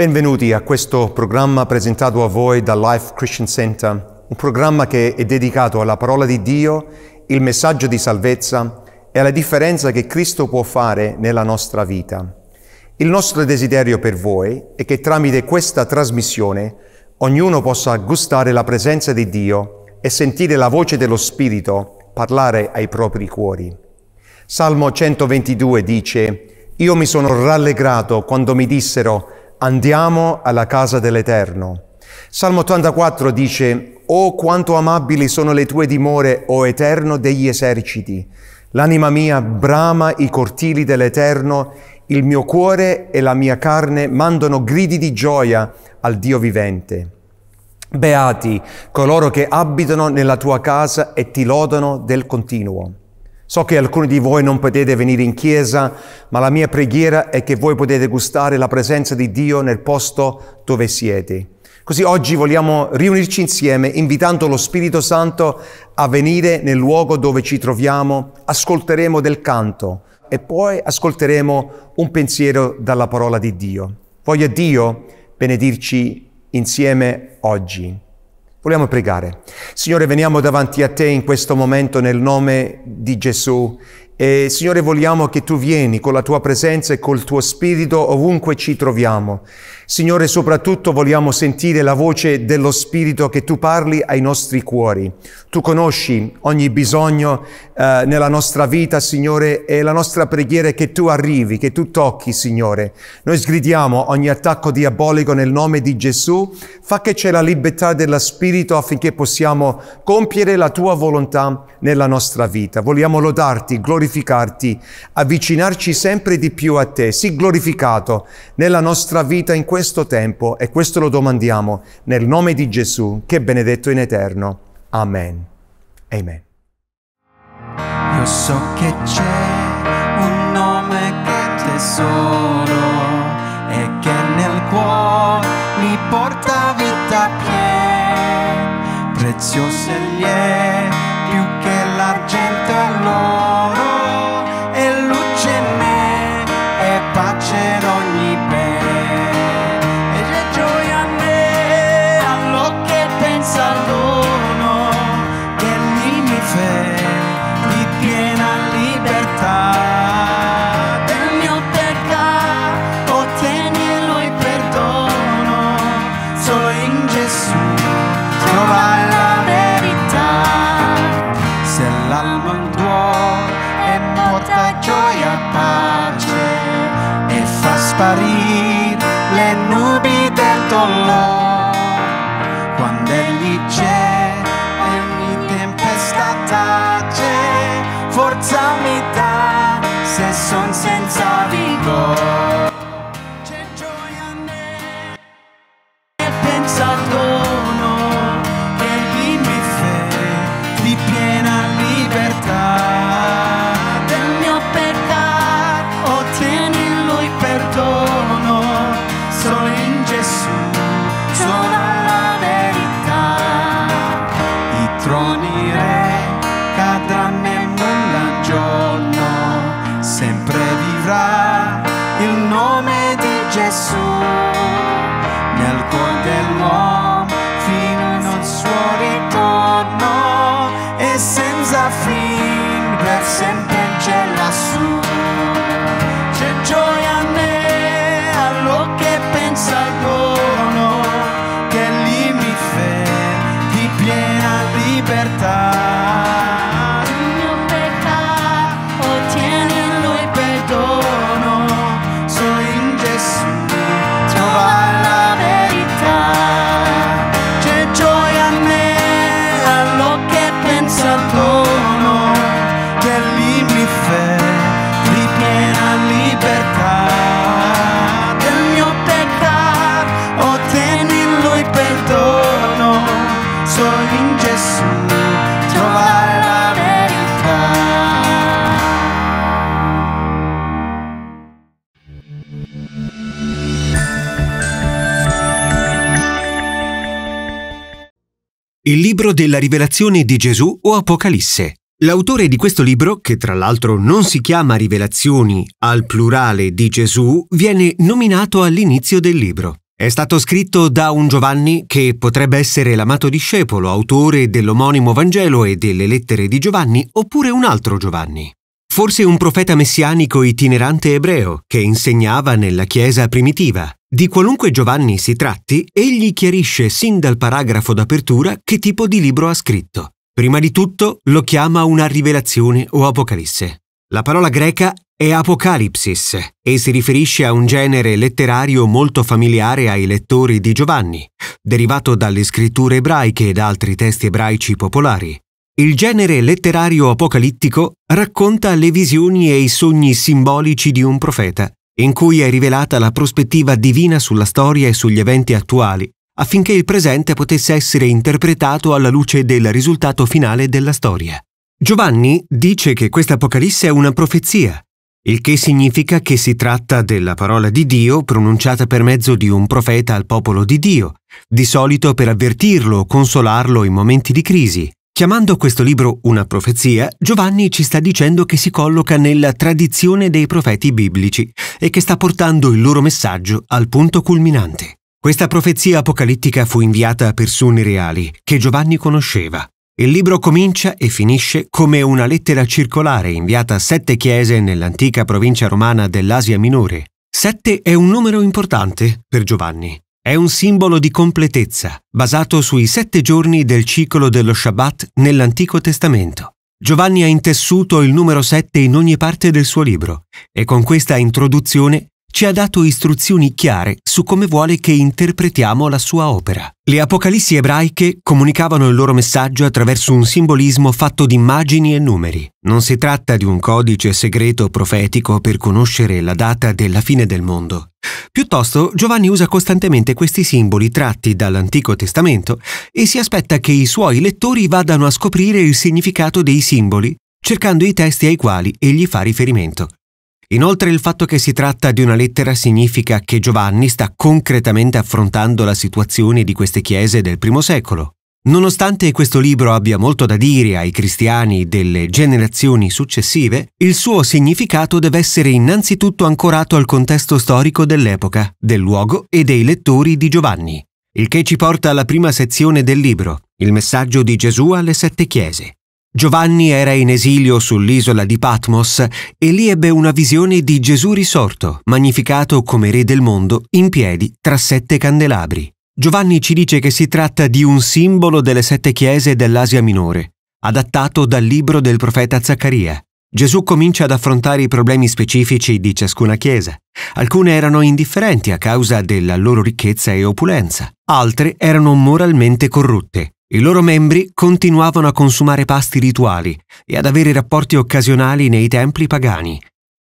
Benvenuti a questo programma presentato a voi da Life Christian Center, un programma che è dedicato alla parola di Dio, il messaggio di salvezza e alla differenza che Cristo può fare nella nostra vita. Il nostro desiderio per voi è che tramite questa trasmissione ognuno possa gustare la presenza di Dio e sentire la voce dello Spirito parlare ai propri cuori. Salmo 122 dice, Io mi sono rallegrato quando mi dissero, Andiamo alla casa dell'Eterno. Salmo 84 dice, Oh quanto amabili sono le tue dimore, o oh Eterno degli eserciti. L'anima mia brama i cortili dell'Eterno, il mio cuore e la mia carne mandano gridi di gioia al Dio vivente. Beati coloro che abitano nella tua casa e ti lodano del continuo. So che alcuni di voi non potete venire in chiesa, ma la mia preghiera è che voi potete gustare la presenza di Dio nel posto dove siete. Così oggi vogliamo riunirci insieme invitando lo Spirito Santo a venire nel luogo dove ci troviamo, ascolteremo del canto e poi ascolteremo un pensiero dalla parola di Dio. Voglia Dio benedirci insieme oggi. Vogliamo pregare. Signore, veniamo davanti a te in questo momento nel nome di Gesù e, Signore, vogliamo che tu vieni con la tua presenza e col tuo spirito ovunque ci troviamo. Signore, soprattutto vogliamo sentire la voce dello spirito che tu parli ai nostri cuori. Tu conosci ogni bisogno eh, nella nostra vita, Signore, e la nostra preghiera è che tu arrivi, che tu tocchi, Signore. Noi sgridiamo ogni attacco diabolico nel nome di Gesù. Fa che c'è la libertà dello spirito affinché possiamo compiere la tua volontà nella nostra vita. Vogliamo lodarti, glorificare glorificarti, avvicinarci sempre di più a te. Sii glorificato nella nostra vita in questo tempo e questo lo domandiamo nel nome di Gesù, che è benedetto in eterno. Amen. Amen. Io so che c'è un nome che c'è solo e che nel cuore mi porta vita piena, preziosa e è. sense of evil. libro della Rivelazione di Gesù o Apocalisse. L'autore di questo libro, che tra l'altro non si chiama Rivelazioni al plurale di Gesù, viene nominato all'inizio del libro. È stato scritto da un Giovanni che potrebbe essere l'amato discepolo, autore dell'omonimo Vangelo e delle lettere di Giovanni, oppure un altro Giovanni. Forse un profeta messianico itinerante ebreo che insegnava nella Chiesa primitiva. Di qualunque Giovanni si tratti, egli chiarisce sin dal paragrafo d'apertura che tipo di libro ha scritto. Prima di tutto lo chiama una rivelazione o apocalisse. La parola greca è apocalipsis e si riferisce a un genere letterario molto familiare ai lettori di Giovanni, derivato dalle scritture ebraiche e da altri testi ebraici popolari il genere letterario apocalittico racconta le visioni e i sogni simbolici di un profeta, in cui è rivelata la prospettiva divina sulla storia e sugli eventi attuali, affinché il presente potesse essere interpretato alla luce del risultato finale della storia. Giovanni dice che questa Apocalisse è una profezia, il che significa che si tratta della parola di Dio pronunciata per mezzo di un profeta al popolo di Dio, di solito per avvertirlo o consolarlo in momenti di crisi. Chiamando questo libro una profezia, Giovanni ci sta dicendo che si colloca nella tradizione dei profeti biblici e che sta portando il loro messaggio al punto culminante. Questa profezia apocalittica fu inviata a persone reali, che Giovanni conosceva. Il libro comincia e finisce come una lettera circolare inviata a sette chiese nell'antica provincia romana dell'Asia Minore. Sette è un numero importante per Giovanni, è un simbolo di completezza, basato sui sette giorni del ciclo dello Shabbat nell'Antico Testamento. Giovanni ha intessuto il numero sette in ogni parte del suo libro e con questa introduzione ci ha dato istruzioni chiare su come vuole che interpretiamo la sua opera. Le Apocalissi ebraiche comunicavano il loro messaggio attraverso un simbolismo fatto di immagini e numeri. Non si tratta di un codice segreto profetico per conoscere la data della fine del mondo. Piuttosto, Giovanni usa costantemente questi simboli tratti dall'Antico Testamento e si aspetta che i suoi lettori vadano a scoprire il significato dei simboli cercando i testi ai quali egli fa riferimento. Inoltre il fatto che si tratta di una lettera significa che Giovanni sta concretamente affrontando la situazione di queste chiese del primo secolo. Nonostante questo libro abbia molto da dire ai cristiani delle generazioni successive, il suo significato deve essere innanzitutto ancorato al contesto storico dell'epoca, del luogo e dei lettori di Giovanni. Il che ci porta alla prima sezione del libro, il messaggio di Gesù alle sette chiese. Giovanni era in esilio sull'isola di Patmos e lì ebbe una visione di Gesù risorto, magnificato come re del mondo, in piedi tra sette candelabri. Giovanni ci dice che si tratta di un simbolo delle sette chiese dell'Asia Minore, adattato dal libro del profeta Zaccaria. Gesù comincia ad affrontare i problemi specifici di ciascuna chiesa. Alcune erano indifferenti a causa della loro ricchezza e opulenza, altre erano moralmente corrotte, i loro membri continuavano a consumare pasti rituali e ad avere rapporti occasionali nei templi pagani,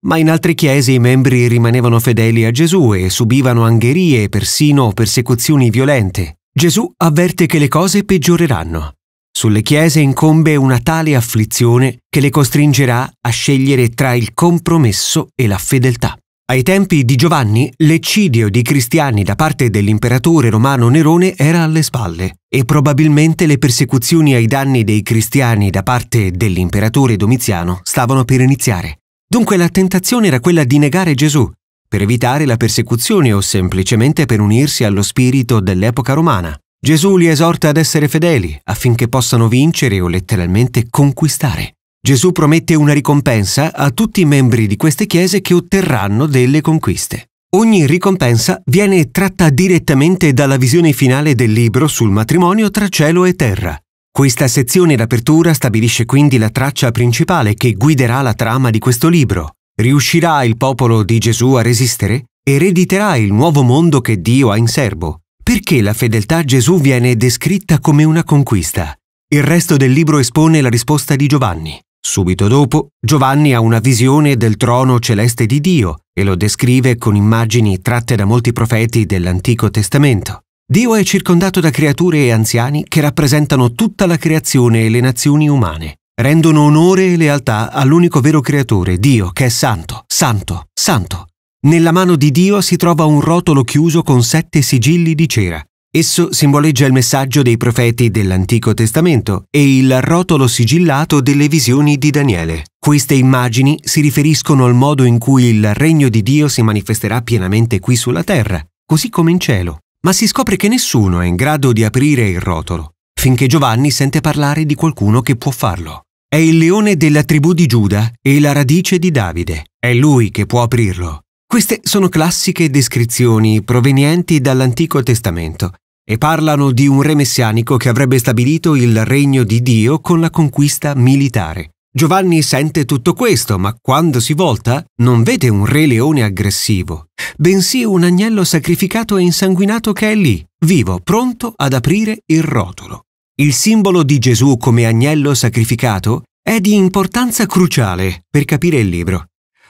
ma in altre chiese i membri rimanevano fedeli a Gesù e subivano angherie e persino persecuzioni violente. Gesù avverte che le cose peggioreranno. Sulle chiese incombe una tale afflizione che le costringerà a scegliere tra il compromesso e la fedeltà. Ai tempi di Giovanni, l'eccidio di cristiani da parte dell'imperatore romano Nerone era alle spalle e probabilmente le persecuzioni ai danni dei cristiani da parte dell'imperatore Domiziano stavano per iniziare. Dunque la tentazione era quella di negare Gesù, per evitare la persecuzione o semplicemente per unirsi allo spirito dell'epoca romana. Gesù li esorta ad essere fedeli affinché possano vincere o letteralmente conquistare. Gesù promette una ricompensa a tutti i membri di queste chiese che otterranno delle conquiste. Ogni ricompensa viene tratta direttamente dalla visione finale del libro sul matrimonio tra cielo e terra. Questa sezione d'apertura stabilisce quindi la traccia principale che guiderà la trama di questo libro. Riuscirà il popolo di Gesù a resistere? Erediterà il nuovo mondo che Dio ha in serbo? Perché la fedeltà a Gesù viene descritta come una conquista? Il resto del libro espone la risposta di Giovanni. Subito dopo, Giovanni ha una visione del trono celeste di Dio e lo descrive con immagini tratte da molti profeti dell'Antico Testamento. Dio è circondato da creature e anziani che rappresentano tutta la creazione e le nazioni umane. Rendono onore e lealtà all'unico vero creatore, Dio, che è santo, santo, santo. Nella mano di Dio si trova un rotolo chiuso con sette sigilli di cera, Esso simboleggia il messaggio dei profeti dell'Antico Testamento e il rotolo sigillato delle visioni di Daniele. Queste immagini si riferiscono al modo in cui il regno di Dio si manifesterà pienamente qui sulla terra, così come in cielo. Ma si scopre che nessuno è in grado di aprire il rotolo, finché Giovanni sente parlare di qualcuno che può farlo. È il leone della tribù di Giuda e la radice di Davide. È lui che può aprirlo. Queste sono classiche descrizioni provenienti dall'Antico Testamento e parlano di un re messianico che avrebbe stabilito il regno di Dio con la conquista militare. Giovanni sente tutto questo, ma quando si volta non vede un re leone aggressivo, bensì un agnello sacrificato e insanguinato che è lì, vivo, pronto ad aprire il rotolo. Il simbolo di Gesù come agnello sacrificato è di importanza cruciale per capire il libro.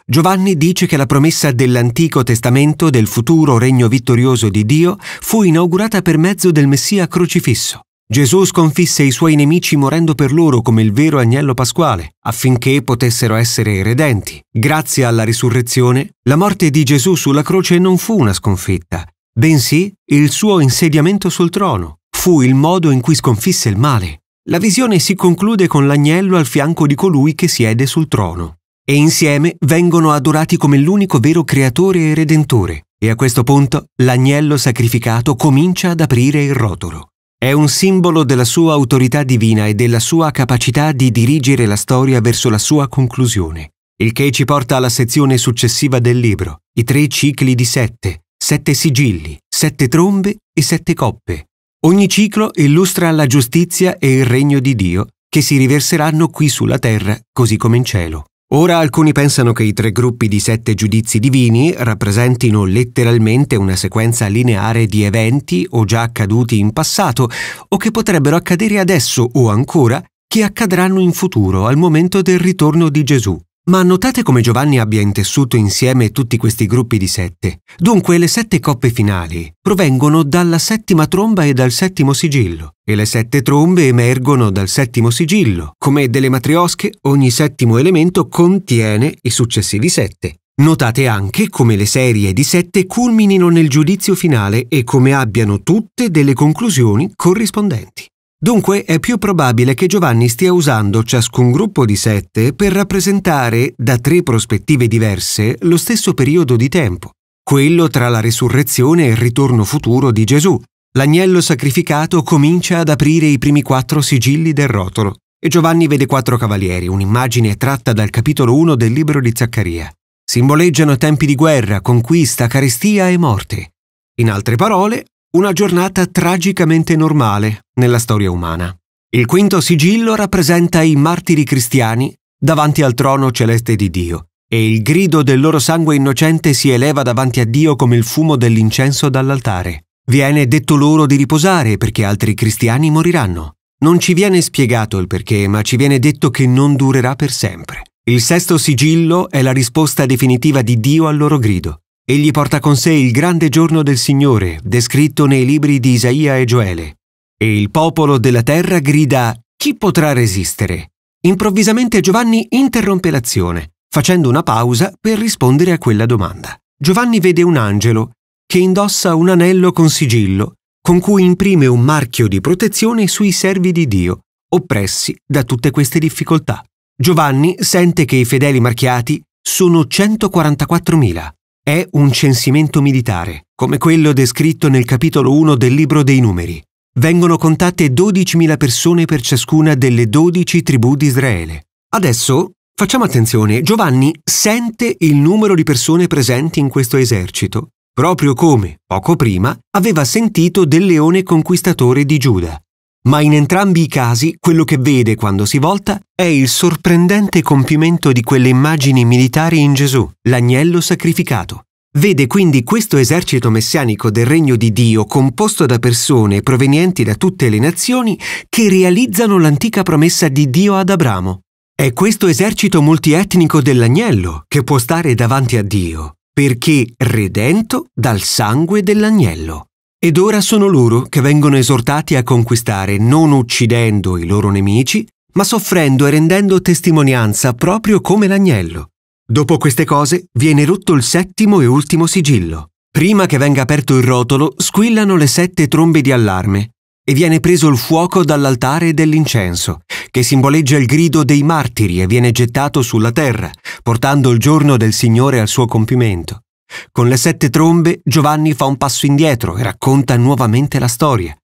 Giovanni dice che la promessa dell'Antico Testamento del futuro regno vittorioso di Dio fu inaugurata per mezzo del Messia crocifisso. Gesù sconfisse i suoi nemici morendo per loro come il vero agnello pasquale, affinché potessero essere redenti. Grazie alla risurrezione, la morte di Gesù sulla croce non fu una sconfitta, bensì il suo insediamento sul trono. Fu il modo in cui sconfisse il male. La visione si conclude con l'agnello al fianco di colui che siede sul trono e insieme vengono adorati come l'unico vero creatore e redentore. E a questo punto l'agnello sacrificato comincia ad aprire il rotolo. È un simbolo della sua autorità divina e della sua capacità di dirigere la storia verso la sua conclusione, il che ci porta alla sezione successiva del libro, i tre cicli di sette, sette sigilli, sette trombe e sette coppe. Ogni ciclo illustra la giustizia e il regno di Dio che si riverseranno qui sulla terra, così come in cielo. Ora alcuni pensano che i tre gruppi di sette giudizi divini rappresentino letteralmente una sequenza lineare di eventi o già accaduti in passato o che potrebbero accadere adesso o ancora che accadranno in futuro al momento del ritorno di Gesù. Ma notate come Giovanni abbia intessuto insieme tutti questi gruppi di sette. Dunque le sette coppe finali provengono dalla settima tromba e dal settimo sigillo, e le sette trombe emergono dal settimo sigillo. Come delle matriosche, ogni settimo elemento contiene i successivi sette. Notate anche come le serie di sette culminino nel giudizio finale e come abbiano tutte delle conclusioni corrispondenti. Dunque è più probabile che Giovanni stia usando ciascun gruppo di sette per rappresentare, da tre prospettive diverse, lo stesso periodo di tempo, quello tra la resurrezione e il ritorno futuro di Gesù. L'agnello sacrificato comincia ad aprire i primi quattro sigilli del rotolo e Giovanni vede quattro cavalieri, un'immagine tratta dal capitolo 1 del libro di Zaccaria. Simboleggiano tempi di guerra, conquista, carestia e morte. In altre parole, una giornata tragicamente normale nella storia umana. Il quinto sigillo rappresenta i martiri cristiani davanti al trono celeste di Dio, e il grido del loro sangue innocente si eleva davanti a Dio come il fumo dell'incenso dall'altare. Viene detto loro di riposare perché altri cristiani moriranno. Non ci viene spiegato il perché, ma ci viene detto che non durerà per sempre. Il sesto sigillo è la risposta definitiva di Dio al loro grido. Egli porta con sé il grande giorno del Signore, descritto nei libri di Isaia e Gioele. E il popolo della terra grida Chi potrà resistere? Improvvisamente Giovanni interrompe l'azione, facendo una pausa per rispondere a quella domanda. Giovanni vede un angelo che indossa un anello con sigillo, con cui imprime un marchio di protezione sui servi di Dio, oppressi da tutte queste difficoltà. Giovanni sente che i fedeli marchiati sono 144.000. È un censimento militare, come quello descritto nel capitolo 1 del Libro dei Numeri. Vengono contate 12.000 persone per ciascuna delle 12 tribù di Israele. Adesso, facciamo attenzione, Giovanni sente il numero di persone presenti in questo esercito, proprio come, poco prima, aveva sentito del leone conquistatore di Giuda ma in entrambi i casi quello che vede quando si volta è il sorprendente compimento di quelle immagini militari in Gesù, l'agnello sacrificato. Vede quindi questo esercito messianico del regno di Dio composto da persone provenienti da tutte le nazioni che realizzano l'antica promessa di Dio ad Abramo. È questo esercito multietnico dell'agnello che può stare davanti a Dio, perché redento dal sangue dell'agnello. Ed ora sono loro che vengono esortati a conquistare non uccidendo i loro nemici, ma soffrendo e rendendo testimonianza proprio come l'agnello. Dopo queste cose viene rotto il settimo e ultimo sigillo. Prima che venga aperto il rotolo, squillano le sette trombe di allarme e viene preso il fuoco dall'altare dell'incenso, che simboleggia il grido dei martiri e viene gettato sulla terra, portando il giorno del Signore al suo compimento. Con le sette trombe Giovanni fa un passo indietro e racconta nuovamente la storia.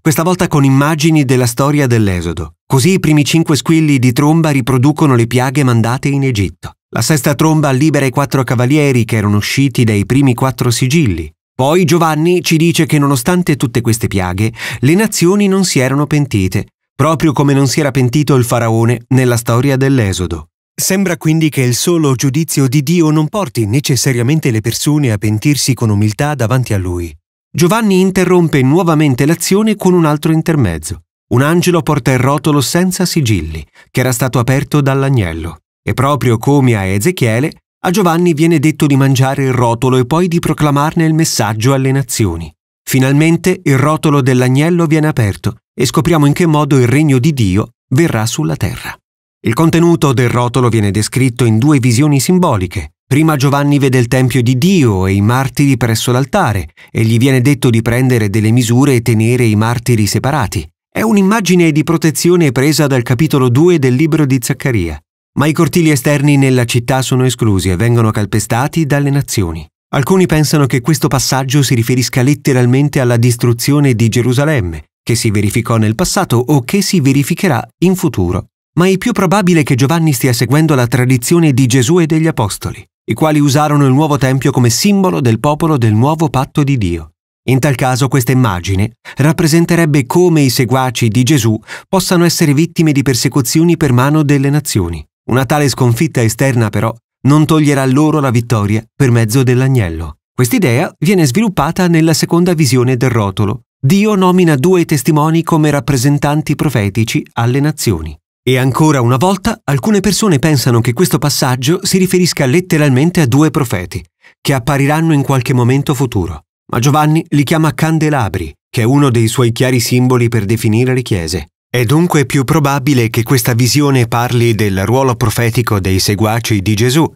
Questa volta con immagini della storia dell'Esodo. Così i primi cinque squilli di tromba riproducono le piaghe mandate in Egitto. La sesta tromba libera i quattro cavalieri che erano usciti dai primi quattro sigilli. Poi Giovanni ci dice che nonostante tutte queste piaghe, le nazioni non si erano pentite, proprio come non si era pentito il faraone nella storia dell'Esodo. Sembra quindi che il solo giudizio di Dio non porti necessariamente le persone a pentirsi con umiltà davanti a Lui. Giovanni interrompe nuovamente l'azione con un altro intermezzo. Un angelo porta il rotolo senza sigilli, che era stato aperto dall'agnello. E proprio come a Ezechiele, a Giovanni viene detto di mangiare il rotolo e poi di proclamarne il messaggio alle nazioni. Finalmente il rotolo dell'agnello viene aperto e scopriamo in che modo il regno di Dio verrà sulla terra. Il contenuto del rotolo viene descritto in due visioni simboliche. Prima Giovanni vede il Tempio di Dio e i martiri presso l'altare e gli viene detto di prendere delle misure e tenere i martiri separati. È un'immagine di protezione presa dal capitolo 2 del libro di Zaccaria. Ma i cortili esterni nella città sono esclusi e vengono calpestati dalle nazioni. Alcuni pensano che questo passaggio si riferisca letteralmente alla distruzione di Gerusalemme, che si verificò nel passato o che si verificherà in futuro ma è più probabile che Giovanni stia seguendo la tradizione di Gesù e degli Apostoli, i quali usarono il nuovo Tempio come simbolo del popolo del nuovo patto di Dio. In tal caso questa immagine rappresenterebbe come i seguaci di Gesù possano essere vittime di persecuzioni per mano delle nazioni. Una tale sconfitta esterna però non toglierà loro la vittoria per mezzo dell'agnello. Quest'idea viene sviluppata nella seconda visione del rotolo. Dio nomina due testimoni come rappresentanti profetici alle nazioni. E ancora una volta alcune persone pensano che questo passaggio si riferisca letteralmente a due profeti, che appariranno in qualche momento futuro. Ma Giovanni li chiama candelabri, che è uno dei suoi chiari simboli per definire le chiese. È dunque più probabile che questa visione parli del ruolo profetico dei seguaci di Gesù,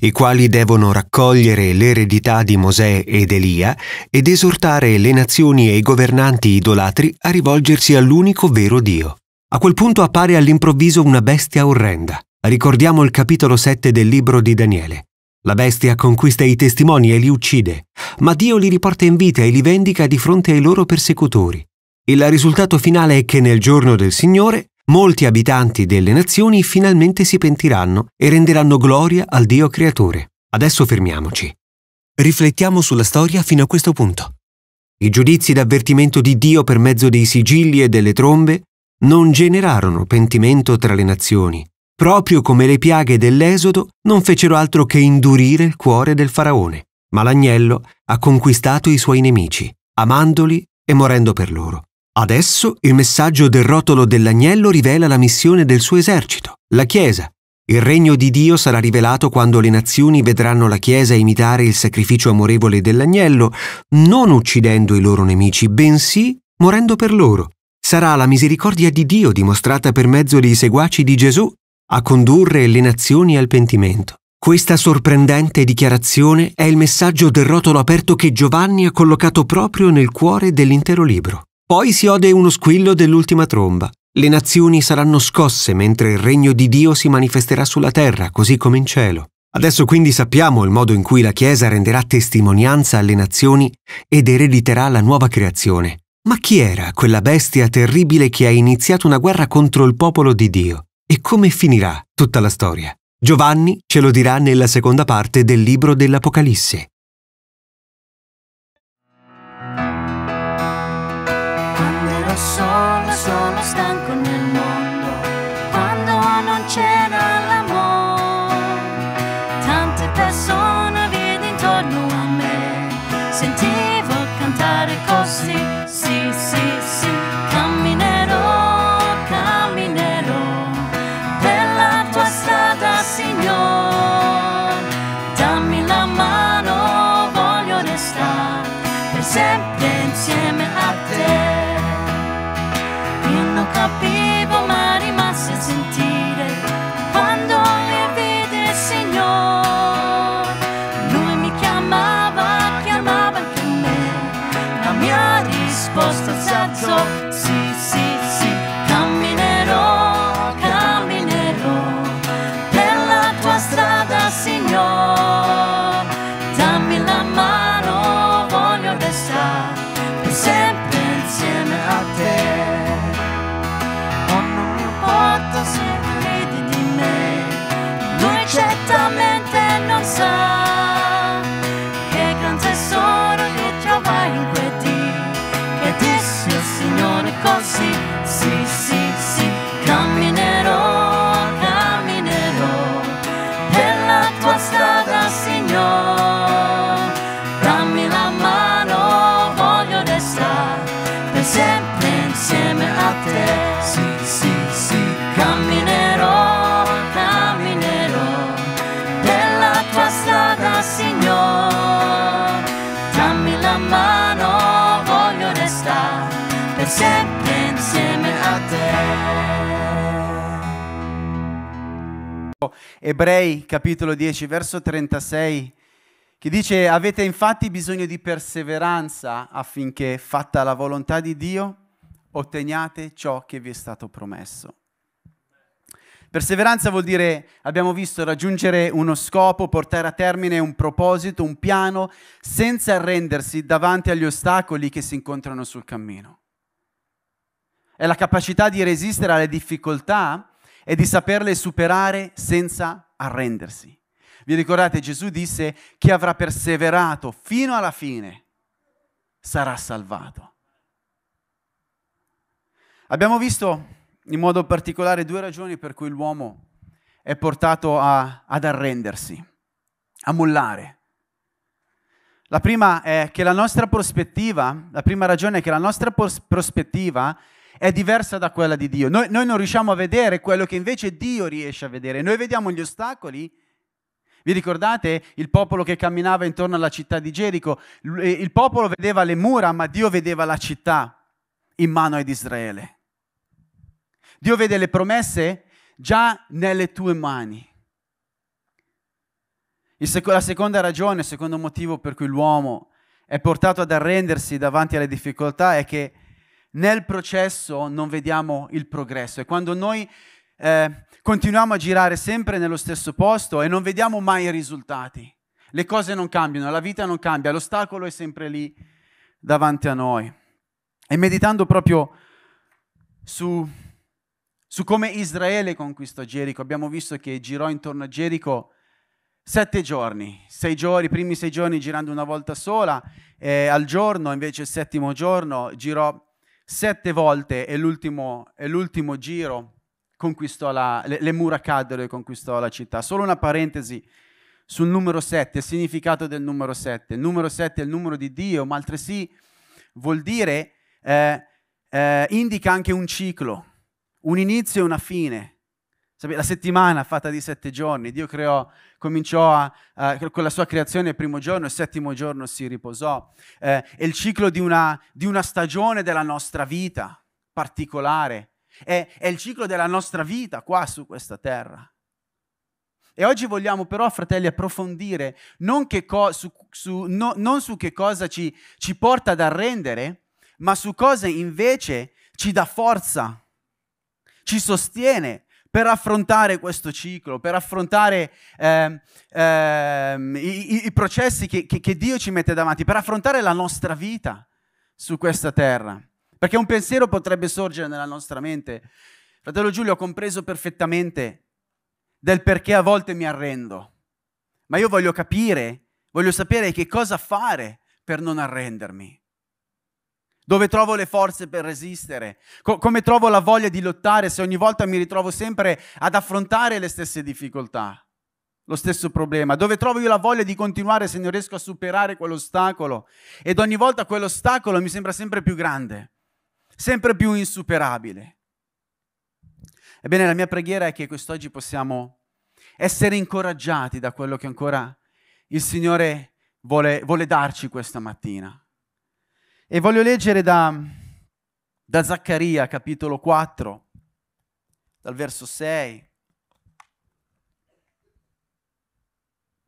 i quali devono raccogliere l'eredità di Mosè ed Elia ed esortare le nazioni e i governanti idolatri a rivolgersi all'unico vero Dio. A quel punto appare all'improvviso una bestia orrenda. Ricordiamo il capitolo 7 del libro di Daniele. La bestia conquista i testimoni e li uccide, ma Dio li riporta in vita e li vendica di fronte ai loro persecutori. Il risultato finale è che nel giorno del Signore molti abitanti delle nazioni finalmente si pentiranno e renderanno gloria al Dio creatore. Adesso fermiamoci. Riflettiamo sulla storia fino a questo punto. I giudizi d'avvertimento di Dio per mezzo dei sigilli e delle trombe non generarono pentimento tra le nazioni, proprio come le piaghe dell'Esodo non fecero altro che indurire il cuore del faraone. Ma l'agnello ha conquistato i suoi nemici, amandoli e morendo per loro. Adesso il messaggio del rotolo dell'agnello rivela la missione del suo esercito, la Chiesa. Il regno di Dio sarà rivelato quando le nazioni vedranno la Chiesa imitare il sacrificio amorevole dell'agnello, non uccidendo i loro nemici, bensì morendo per loro sarà la misericordia di Dio dimostrata per mezzo dei seguaci di Gesù a condurre le nazioni al pentimento. Questa sorprendente dichiarazione è il messaggio del rotolo aperto che Giovanni ha collocato proprio nel cuore dell'intero libro. Poi si ode uno squillo dell'ultima tromba. Le nazioni saranno scosse mentre il regno di Dio si manifesterà sulla terra, così come in cielo. Adesso quindi sappiamo il modo in cui la Chiesa renderà testimonianza alle nazioni ed erediterà la nuova creazione, ma chi era quella bestia terribile che ha iniziato una guerra contro il popolo di Dio? E come finirà tutta la storia? Giovanni ce lo dirà nella seconda parte del libro dell'Apocalisse. Ebrei capitolo 10 verso 36 che dice avete infatti bisogno di perseveranza affinché fatta la volontà di Dio otteniate ciò che vi è stato promesso. Perseveranza vuol dire, abbiamo visto, raggiungere uno scopo, portare a termine un proposito, un piano, senza arrendersi davanti agli ostacoli che si incontrano sul cammino. È la capacità di resistere alle difficoltà e di saperle superare senza arrendersi. Vi ricordate, Gesù disse, chi avrà perseverato fino alla fine sarà salvato. Abbiamo visto in modo particolare due ragioni per cui l'uomo è portato a, ad arrendersi, a mollare. La prima è che la nostra prospettiva, la prima ragione è che la nostra pros- prospettiva è diversa da quella di Dio. Noi, noi non riusciamo a vedere quello che invece Dio riesce a vedere. Noi vediamo gli ostacoli. Vi ricordate il popolo che camminava intorno alla città di Gerico? Eh, il popolo vedeva le mura, ma Dio vedeva la città in mano ad Israele. Dio vede le promesse già nelle tue mani. la seconda ragione, il secondo motivo per cui l'uomo è portato ad arrendersi davanti alle difficoltà è che nel processo non vediamo il progresso. E quando noi eh, continuiamo a girare sempre nello stesso posto e non vediamo mai i risultati, le cose non cambiano, la vita non cambia, l'ostacolo è sempre lì davanti a noi. E meditando proprio su, su come Israele conquistò Gerico, abbiamo visto che girò intorno a Gerico sette giorni, sei giorni, i primi sei giorni girando una volta sola, e al giorno invece il settimo giorno girò sette volte e l'ultimo, e l'ultimo giro la, le, le, mura caddero e conquistò la città. Solo una parentesi sul numero sette, il significato del numero sette. Il numero sette è il numero di Dio, ma altresì vuol dire, eh, eh, indica anche un ciclo, un inizio e una fine. La settimana fatta di sette giorni, Dio creò, cominciò a, eh, con la sua creazione il primo giorno, il settimo giorno si riposò. Eh, è il ciclo di una, di una, stagione della nostra vita particolare, è, è il ciclo della nostra vita qua su questa terra. E oggi vogliamo però, fratelli, approfondire non, co- su, su, no, non su, che cosa ci, ci porta ad arrendere, ma su cosa invece ci dà forza, ci sostiene, per affrontare questo ciclo, per affrontare eh, eh, i, i, processi che, che, che Dio ci mette davanti, per affrontare la nostra vita su questa terra. Perché un pensiero potrebbe sorgere nella nostra mente. Fratello Giulio, ho compreso perfettamente del perché a volte mi arrendo, ma io voglio capire, voglio sapere che cosa fare per non arrendermi. Dove trovo le forze per resistere? Co- come trovo la voglia di lottare se ogni volta mi ritrovo sempre ad affrontare le stesse difficoltà? lo stesso problema, dove trovo io la voglia di continuare se non riesco a superare quell'ostacolo ed ogni volta quell'ostacolo mi sembra sempre più grande, sempre più insuperabile. Ebbene, la mia preghiera è che quest'oggi possiamo essere incoraggiati da quello che ancora il Signore vuole, vuole darci questa mattina. E voglio leggere da, da Zaccaria, capitolo 4, dal verso 6.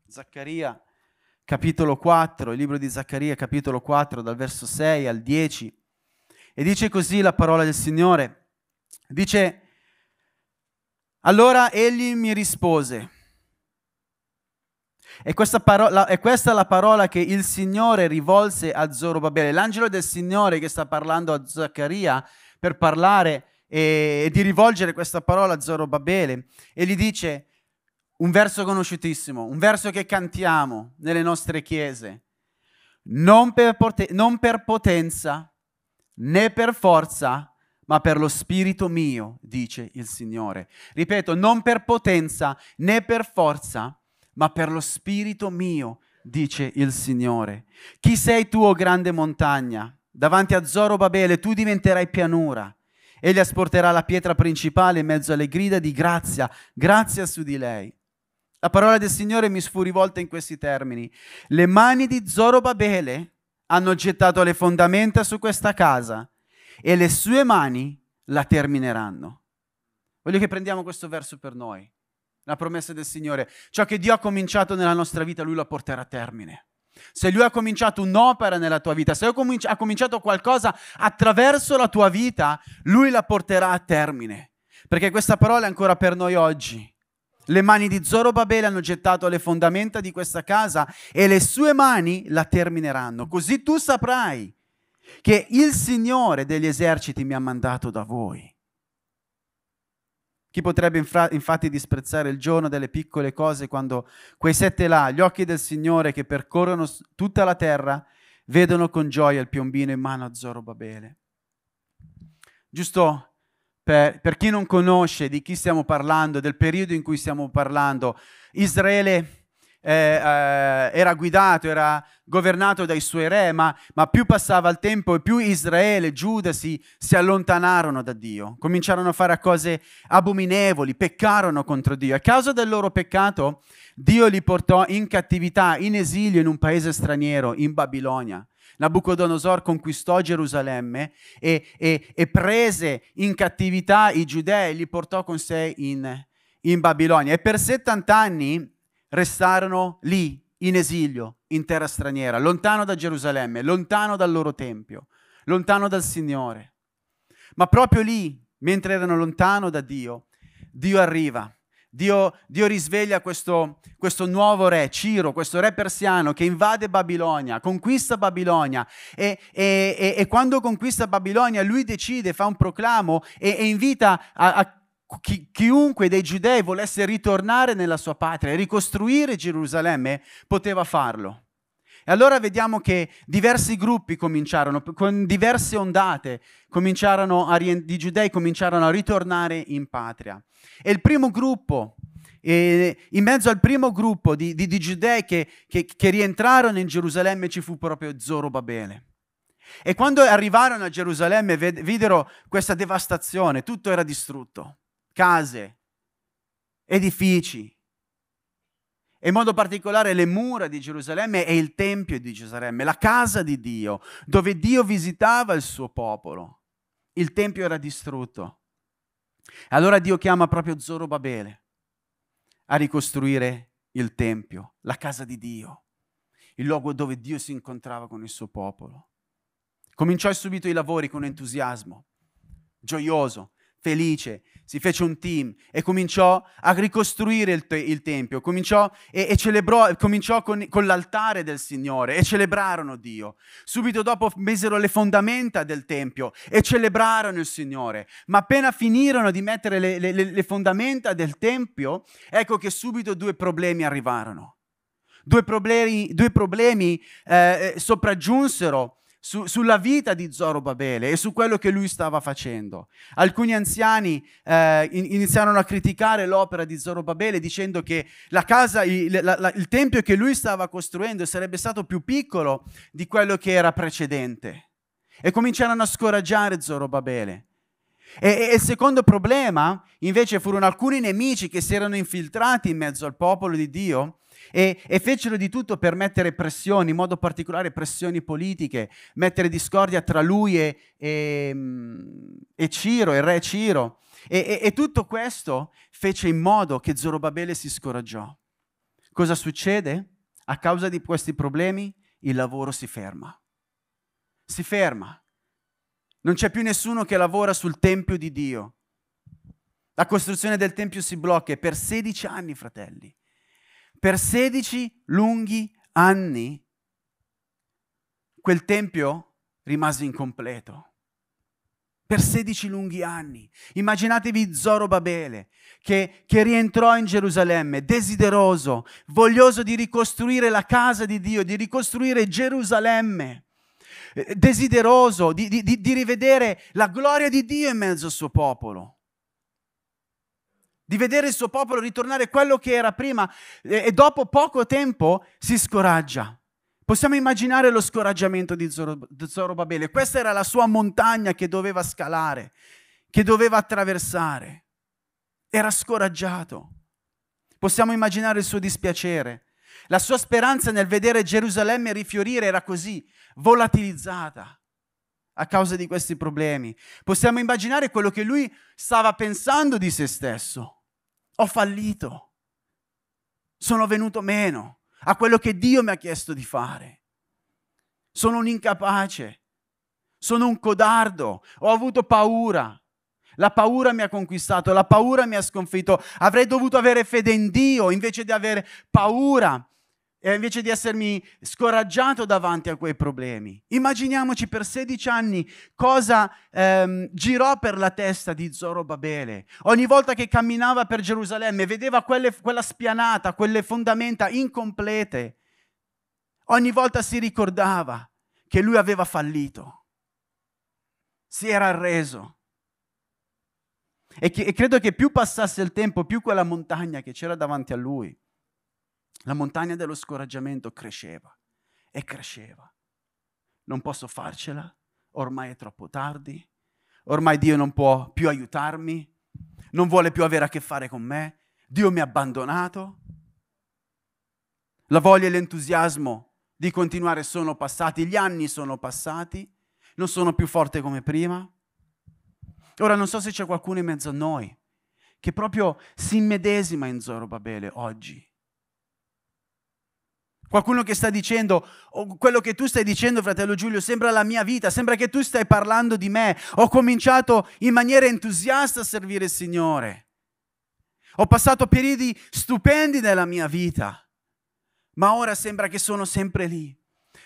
Zaccaria, capitolo 4, il libro di Zaccaria, capitolo 4, dal verso 6 al 10. E dice così la parola del Signore. Dice, allora egli mi rispose, e questa, parola, e questa è la parola che il Signore rivolse a Zorobabele, l'angelo del Signore che sta parlando a Zaccaria per parlare e, e di rivolgere questa parola a Zorobabele. E gli dice un verso conosciutissimo, un verso che cantiamo nelle nostre chiese. Non per, poten- non per potenza né per forza, ma per lo spirito mio, dice il Signore. Ripeto, non per potenza né per forza, ma per lo spirito mio, dice il Signore. Chi sei tu, o grande montagna? Davanti a Zorobabele tu diventerai pianura. Egli asporterà la pietra principale in mezzo alle grida di grazia, grazia su di lei. La parola del Signore mi fu rivolta in questi termini. Le mani di Zorobabele hanno gettato le fondamenta su questa casa e le sue mani la termineranno. Voglio che prendiamo questo verso per noi la promessa del Signore. Ciò che Dio ha cominciato nella nostra vita, Lui la porterà a termine. Se Lui ha cominciato un'opera nella tua vita, se Lui ha cominciato qualcosa attraverso la tua vita, Lui la porterà a termine. Perché questa parola è ancora per noi oggi. Le mani di Zorobabele hanno gettato le fondamenta di questa casa e le sue mani la termineranno. Così tu saprai che il Signore degli eserciti mi ha mandato da voi. Chi potrebbe infra- infatti disprezzare il giorno delle piccole cose quando quei sette là, gli occhi del Signore che percorrono tutta la terra, vedono con gioia il piombino in mano a Zorobabele? Giusto per, per chi non conosce di chi stiamo parlando, del periodo in cui stiamo parlando, Israele eh, eh, era guidato, era governato dai suoi re, ma, ma, più passava il tempo e più Israele e Giuda si, si allontanarono da Dio, cominciarono a fare cose abominevoli, peccarono contro Dio. A causa del loro peccato, Dio li portò in cattività, in esilio, in un paese straniero, in Babilonia. Nabucodonosor conquistò Gerusalemme e, e, e, prese in cattività i giudei, e li portò con sé in, in Babilonia. E per 70 anni restarono lì in esilio, in terra straniera, lontano da Gerusalemme, lontano dal loro tempio, lontano dal Signore. Ma proprio lì, mentre erano lontano da Dio, Dio arriva. Dio, Dio risveglia questo, questo, nuovo re, Ciro, questo re persiano che invade Babilonia, conquista Babilonia e, e, e, e quando conquista Babilonia lui decide, fa un proclamo e, invita a, a chi, chiunque dei giudei volesse ritornare nella sua patria e ricostruire Gerusalemme poteva farlo. E allora vediamo che diversi gruppi cominciarono, con diverse ondate a, di giudei cominciarono a ritornare in patria. E il primo gruppo, eh, in mezzo al primo gruppo di, di, di giudei che, che, che rientrarono in Gerusalemme ci fu proprio Zorobabele. E quando arrivarono a Gerusalemme videro questa devastazione, tutto era distrutto case, edifici, e in modo particolare le mura di Gerusalemme e il Tempio di Gerusalemme, la casa di Dio, dove Dio visitava il suo popolo. Il Tempio era distrutto. Allora Dio chiama proprio Zorobabele a ricostruire il Tempio, la casa di Dio, il luogo dove Dio si incontrava con il suo popolo. Cominciò subito i lavori con entusiasmo, gioioso, felice, si fece un team e cominciò a ricostruire il, te- il tempio, cominciò, e, e celebrò, cominciò con, con, l'altare del Signore e celebrarono Dio. Subito dopo mesero le fondamenta del tempio e celebrarono il Signore, ma appena finirono di mettere le, le, le fondamenta del tempio, ecco che subito due problemi arrivarono. Due problemi, due problemi eh, eh sopraggiunsero su, sulla vita di Zorobabele e su quello che lui stava facendo. Alcuni anziani eh, iniziarono a criticare l'opera di Zorobabele dicendo che la casa, il, la, la, il tempio che lui stava costruendo sarebbe stato più piccolo di quello che era precedente e cominciarono a scoraggiare Zorobabele. E, il secondo problema, invece, furono alcuni nemici che si erano infiltrati in mezzo al popolo di Dio e, e, fecero di tutto per mettere pressioni, in modo particolare pressioni politiche, mettere discordia tra lui e, e, mm, e Ciro, il re Ciro. E, tutto questo fece in modo che Zorobabele si scoraggiò. Cosa succede? A causa di questi problemi il lavoro si ferma. Si ferma. Non c'è più nessuno che lavora sul Tempio di Dio. La costruzione del Tempio si blocca per 16 anni, fratelli. Per 16 lunghi anni quel tempio rimase incompleto. Per 16 lunghi anni. Immaginatevi Zorobabele che, che rientrò in Gerusalemme desideroso, voglioso di ricostruire la casa di Dio, di ricostruire Gerusalemme eh, desideroso di, di, di, rivedere la gloria di Dio in mezzo al suo popolo di vedere il suo popolo ritornare quello che era prima e dopo poco tempo si scoraggia. Possiamo immaginare lo scoraggiamento di, Zorobabele. Questa era la sua montagna che doveva scalare, che doveva attraversare. Era scoraggiato. Possiamo immaginare il suo dispiacere. La sua speranza nel vedere Gerusalemme rifiorire era così volatilizzata a causa di questi problemi. Possiamo immaginare quello che lui stava pensando di se stesso ho fallito, sono venuto meno a quello che Dio mi ha chiesto di fare. Sono un incapace, sono un codardo, ho avuto paura. La paura mi ha conquistato, la paura mi ha sconfitto. Avrei dovuto avere fede in Dio invece di avere paura e invece di essermi scoraggiato davanti a quei problemi. Immaginiamoci per 16 anni cosa ehm, girò per la testa di Zorobabele. Ogni volta che camminava per Gerusalemme vedeva quelle, quella spianata, quelle fondamenta incomplete. Ogni volta si ricordava che lui aveva fallito, si era arreso. E, che, e credo che più passasse il tempo, più quella montagna che c'era davanti a lui la montagna dello scoraggiamento cresceva e cresceva. Non posso farcela, ormai è troppo tardi, ormai Dio non può più aiutarmi, non vuole più avere a che fare con me, Dio mi ha abbandonato. La voglia e l'entusiasmo di continuare sono passati, gli anni sono passati, non sono più forte come prima. Ora non so se c'è qualcuno in mezzo a noi che proprio si immedesima in Zorobabele oggi Qualcuno che sta dicendo, oh, quello che tu stai dicendo, fratello Giulio, sembra la mia vita, sembra che tu stai parlando di me. Ho cominciato in maniera entusiasta a servire il Signore. Ho passato periodi stupendi nella mia vita, ma ora sembra che sono sempre lì.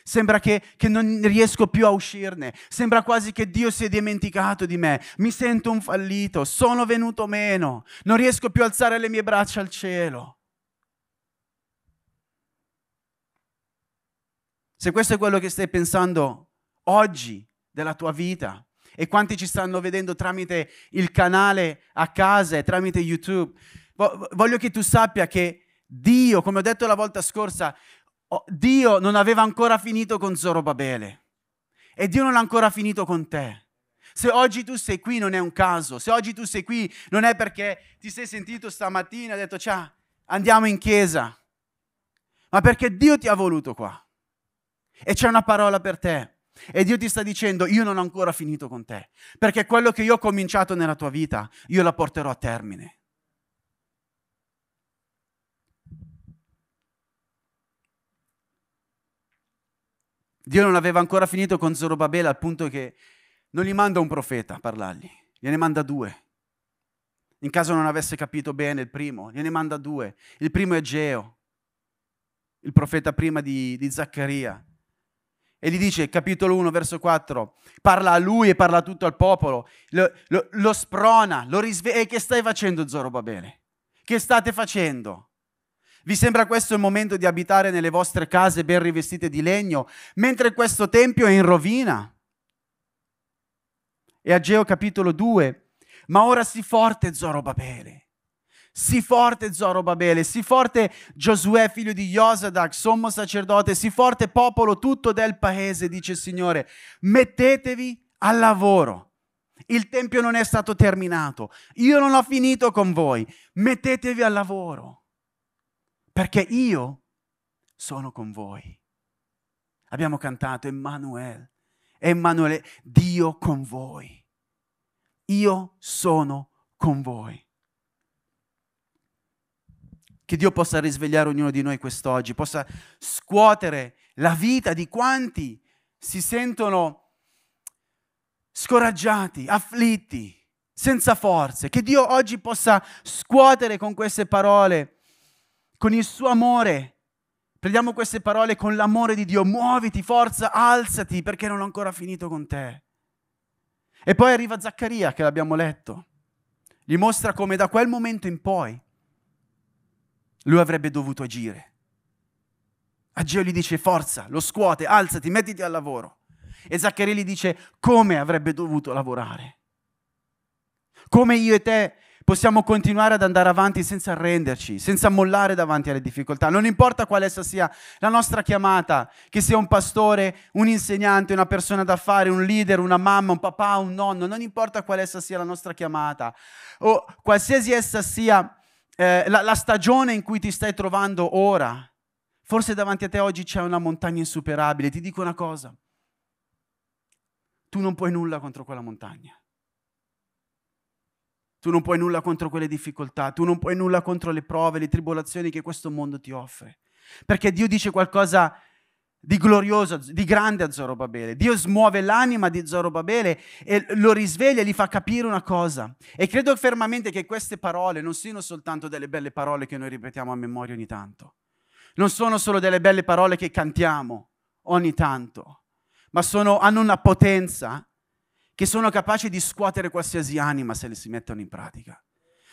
Sembra che, che non riesco più a uscirne, sembra quasi che Dio si è dimenticato di me, mi sento un fallito, sono venuto meno, non riesco più a alzare le mie braccia al cielo. Se questo è quello che stai pensando oggi della tua vita e quanti ci stanno vedendo tramite il canale a casa e tramite YouTube, voglio che tu sappia che Dio, come ho detto la volta scorsa, Dio non aveva ancora finito con Zorobabele e Dio non ha ancora finito con te. Se oggi tu sei qui non è un caso, se oggi tu sei qui non è perché ti sei sentito stamattina e hai detto ciao, andiamo in chiesa, ma perché Dio ti ha voluto qua. E c'è una parola per te. E Dio ti sta dicendo, io non ho ancora finito con te, perché quello che io ho cominciato nella tua vita, io la porterò a termine. Dio non aveva ancora finito con Zorobabele al punto che non gli manda un profeta a parlargli, gliene manda due. In caso non avesse capito bene il primo, gliene manda due. Il primo è Geo, il profeta prima di, di Zaccaria, e gli dice, capitolo 1, verso 4, parla a lui e parla tutto al popolo, lo, lo, lo sprona, lo risveglia. E che stai facendo Zorobabele? Che state facendo? Vi sembra questo il momento di abitare nelle vostre case ben rivestite di legno, mentre questo tempio è in rovina? E Ageo capitolo 2, ma ora sii forte Zorobabele Sii forte Zorobabele, sii forte Giosuè figlio di Josadak, sommo sacerdote, sii forte popolo tutto del paese, dice il Signore. Mettetevi al lavoro. Il tempio non è stato terminato. Io non ho finito con voi. Mettetevi al lavoro. Perché io sono con voi. Abbiamo cantato Emanuele. Emmanuele, Dio con voi. Io sono con voi. Che Dio possa risvegliare ognuno di noi quest'oggi, possa scuotere la vita di quanti si sentono scoraggiati, afflitti, senza forze. Che Dio oggi possa scuotere con queste parole, con il suo amore. Prendiamo queste parole con l'amore di Dio. Muoviti, forza, alzati, perché non ho ancora finito con te. E poi arriva Zaccaria, che l'abbiamo letto. Gli mostra come da quel momento in poi lui avrebbe dovuto agire. A Geo gli dice forza, lo scuote, alzati, mettiti al lavoro. E Zaccaria gli dice come avrebbe dovuto lavorare. Come io e te possiamo continuare ad andare avanti senza arrenderci, senza mollare davanti alle difficoltà. Non importa quale essa sia la nostra chiamata, che sia un pastore, un insegnante, una persona d'affari, un leader, una mamma, un papà, un nonno, non importa quale essa sia la nostra chiamata o qualsiasi essa sia eh, la, la stagione in cui ti stai trovando ora. Forse davanti a te oggi c'è una montagna insuperabile. Ti dico una cosa. Tu non puoi nulla contro quella montagna. Tu non puoi nulla contro quelle difficoltà, tu non puoi nulla contro le prove, le tribolazioni che questo mondo ti offre. Perché Dio dice qualcosa di glorioso, di grande a Zorobabele. Dio smuove l'anima di Zorobabele e lo risveglia e gli fa capire una cosa. E credo fermamente che queste parole non siano soltanto delle belle parole che noi ripetiamo a memoria ogni tanto. Non sono solo delle belle parole che cantiamo ogni tanto, ma sono, hanno una potenza che sono capaci di scuotere qualsiasi anima se le si mettono in pratica.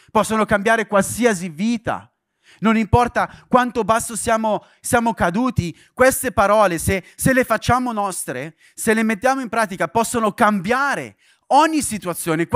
Possono cambiare qualsiasi vita non importa quanto basso siamo, siamo caduti, queste parole, se, se le facciamo nostre, se le mettiamo in pratica, possono cambiare ogni situazione,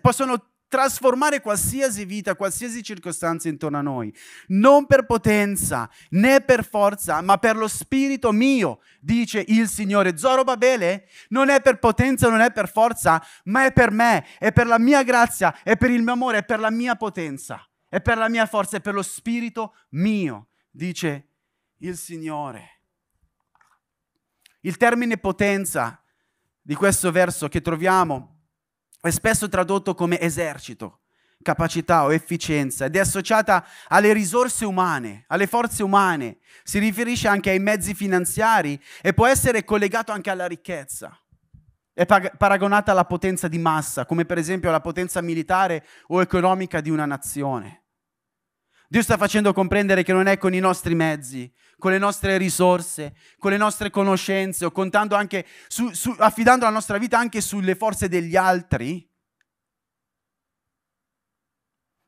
possono trasformare qualsiasi vita, qualsiasi circostanza intorno a noi, non per potenza né per forza, ma per lo spirito mio, dice il Signore. Zorobabele non è per potenza, non è per forza, ma è per me, è per la mia grazia, è per il mio amore, è per la mia potenza è per la mia forza, è per lo spirito mio, dice il Signore. Il termine potenza di questo verso che troviamo è spesso tradotto come esercito, capacità o efficienza ed è associata alle risorse umane, alle forze umane, si riferisce anche ai mezzi finanziari e può essere collegato anche alla ricchezza. È paragonata alla potenza di massa, come per esempio la potenza militare o economica di una nazione. Dio sta facendo comprendere che non è con i nostri mezzi, con le nostre risorse, con le nostre conoscenze o contando anche su, su, affidando la nostra vita anche sulle forze degli altri.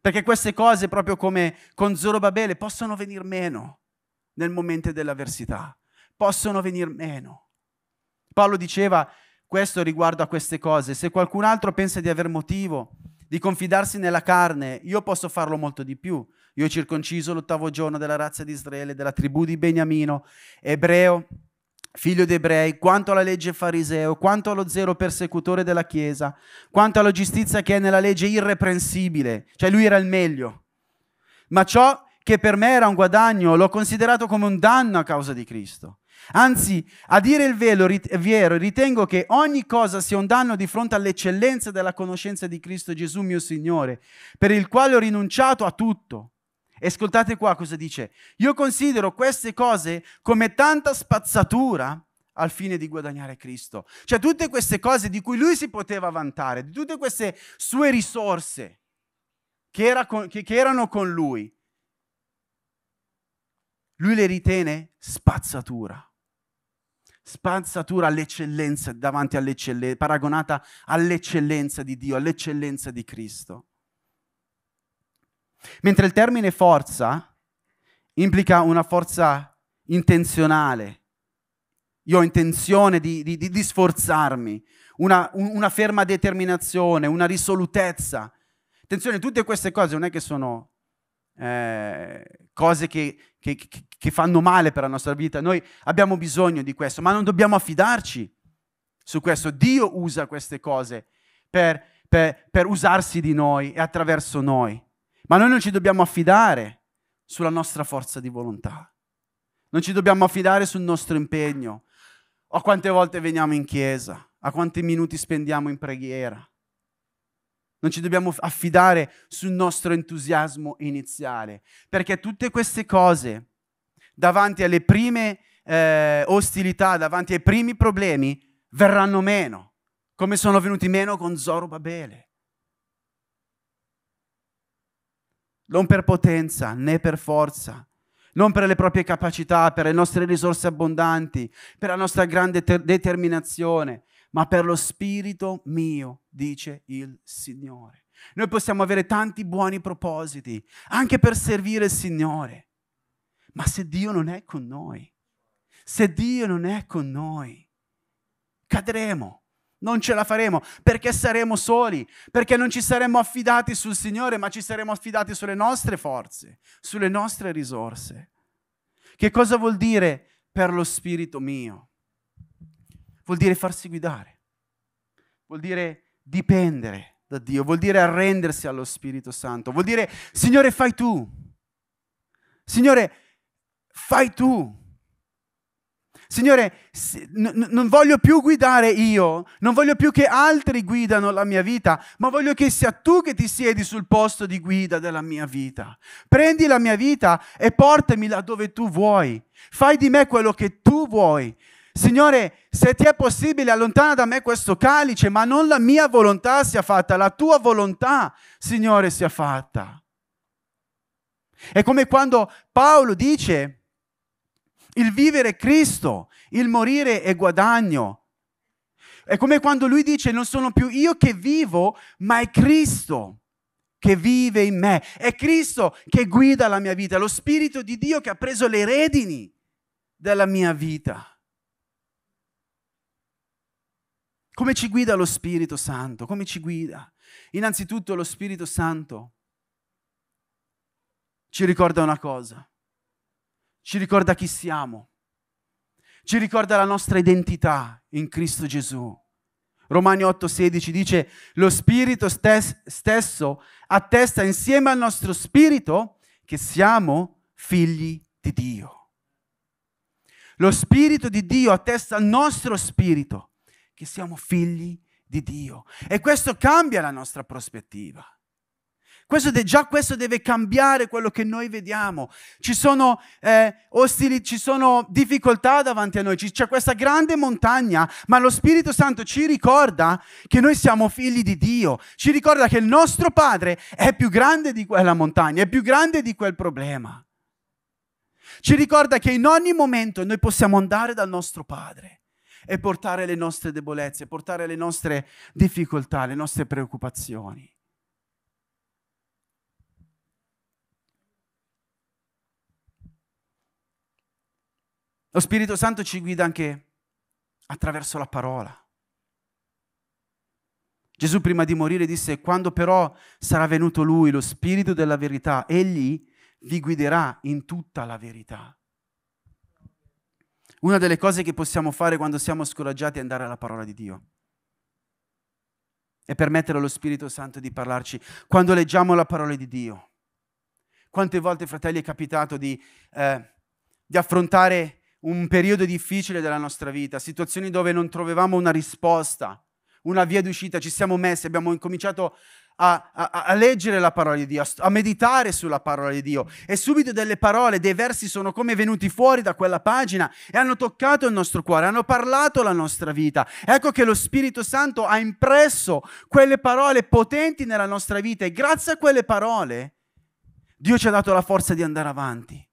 Perché queste cose, proprio come con Zorobabele, possono venir meno nel momento dell'avversità. Possono venir meno. Paolo diceva questo riguardo a queste cose. Se qualcun altro pensa di aver motivo di confidarsi nella carne, io posso farlo molto di più. Io circonciso l'ottavo giorno della razza di Israele, della tribù di Beniamino, ebreo, figlio di ebrei, quanto alla legge fariseo, quanto allo zero persecutore della Chiesa, quanto alla giustizia che è nella legge irreprensibile, cioè lui era il meglio. Ma ciò che per me era un guadagno, l'ho considerato come un danno a causa di Cristo. Anzi, a dire il vero, rit- vero, ritengo che ogni cosa sia un danno di fronte all'eccellenza della conoscenza di Cristo Gesù mio Signore, per il quale ho rinunciato a tutto e ascoltate qua cosa dice. Io considero queste cose come tanta spazzatura al fine di guadagnare Cristo. Cioè tutte queste cose di cui lui si poteva vantare, di tutte queste sue risorse che, era con, che, che erano con lui, lui le ritiene spazzatura. Spazzatura all'eccellenza, davanti all'eccellenza, paragonata all'eccellenza di Dio, all'eccellenza di Cristo. Mentre il termine forza implica una forza intenzionale. Io ho intenzione di, di, di sforzarmi, una, una ferma determinazione, una risolutezza. Attenzione, tutte queste cose non è che sono eh, cose che, che, che, fanno male per la nostra vita. Noi abbiamo bisogno di questo, ma non dobbiamo affidarci su questo. Dio usa queste cose per, per, per usarsi di noi e attraverso noi. Ma noi non ci dobbiamo affidare sulla nostra forza di volontà, non ci dobbiamo affidare sul nostro impegno, a quante volte veniamo in chiesa, a quanti minuti spendiamo in preghiera. Non ci dobbiamo affidare sul nostro entusiasmo iniziale, perché tutte queste cose, davanti alle prime eh, ostilità, davanti ai primi problemi, verranno meno, come sono venuti meno con Zorobabele. Babele. non per potenza né per forza, non per le proprie capacità, per le nostre risorse abbondanti, per la nostra grande ter- determinazione, ma per lo spirito mio, dice il Signore. Noi possiamo avere tanti buoni propositi, anche per servire il Signore, ma se Dio non è con noi, se Dio non è con noi, cadremo. Non ce la faremo perché saremo soli, perché non ci saremmo affidati sul Signore, ma ci saremmo affidati sulle nostre forze, sulle nostre risorse. Che cosa vuol dire per lo spirito mio? Vuol dire farsi guidare, vuol dire dipendere da Dio, vuol dire arrendersi allo Spirito Santo, vuol dire Signore fai tu, Signore fai tu, Signore, non voglio più guidare io, non voglio più che altri guidano la mia vita, ma voglio che sia tu che ti siedi sul posto di guida della mia vita. Prendi la mia vita e portami là dove tu vuoi. Fai di me quello che tu vuoi. Signore, se ti è possibile, allontana da me questo calice, ma non la mia volontà sia fatta, la tua volontà, Signore, sia fatta. È come quando Paolo dice il vivere è Cristo, il morire è guadagno. È come quando lui dice non sono più io che vivo, ma è Cristo che vive in me, è Cristo che guida la mia vita, lo Spirito di Dio che ha preso le redini della mia vita. Come ci guida lo Spirito Santo? Come ci guida? Innanzitutto lo Spirito Santo ci ricorda una cosa ci ricorda chi siamo, ci ricorda la nostra identità in Cristo Gesù. Romani 8:16 dice, lo Spirito stes- stesso attesta insieme al nostro Spirito che siamo figli di Dio. Lo Spirito di Dio attesta al nostro Spirito che siamo figli di Dio. E questo cambia la nostra prospettiva. Questo de- già questo deve cambiare quello che noi vediamo. Ci sono, eh, ostili, ci sono difficoltà davanti a noi, ci- c'è questa grande montagna, ma lo Spirito Santo ci ricorda che noi siamo figli di Dio, ci ricorda che il nostro Padre è più grande di quella montagna, è più grande di quel problema. Ci ricorda che in ogni momento noi possiamo andare dal nostro Padre e portare le nostre debolezze, portare le nostre difficoltà, le nostre preoccupazioni. Lo Spirito Santo ci guida anche attraverso la parola. Gesù prima di morire disse, quando però sarà venuto lui, lo Spirito della verità, egli vi guiderà in tutta la verità. Una delle cose che possiamo fare quando siamo scoraggiati è andare alla parola di Dio e permettere allo Spirito Santo di parlarci. Quando leggiamo la parola di Dio, quante volte, fratelli, è capitato di, eh, di affrontare un periodo difficile della nostra vita, situazioni dove non trovavamo una risposta, una via d'uscita, ci siamo messi, abbiamo incominciato a, a, a, leggere la parola di Dio, a, meditare sulla parola di Dio e subito delle parole, dei versi sono come venuti fuori da quella pagina e hanno toccato il nostro cuore, hanno parlato la nostra vita. Ecco che lo Spirito Santo ha impresso quelle parole potenti nella nostra vita e grazie a quelle parole Dio ci ha dato la forza di andare avanti.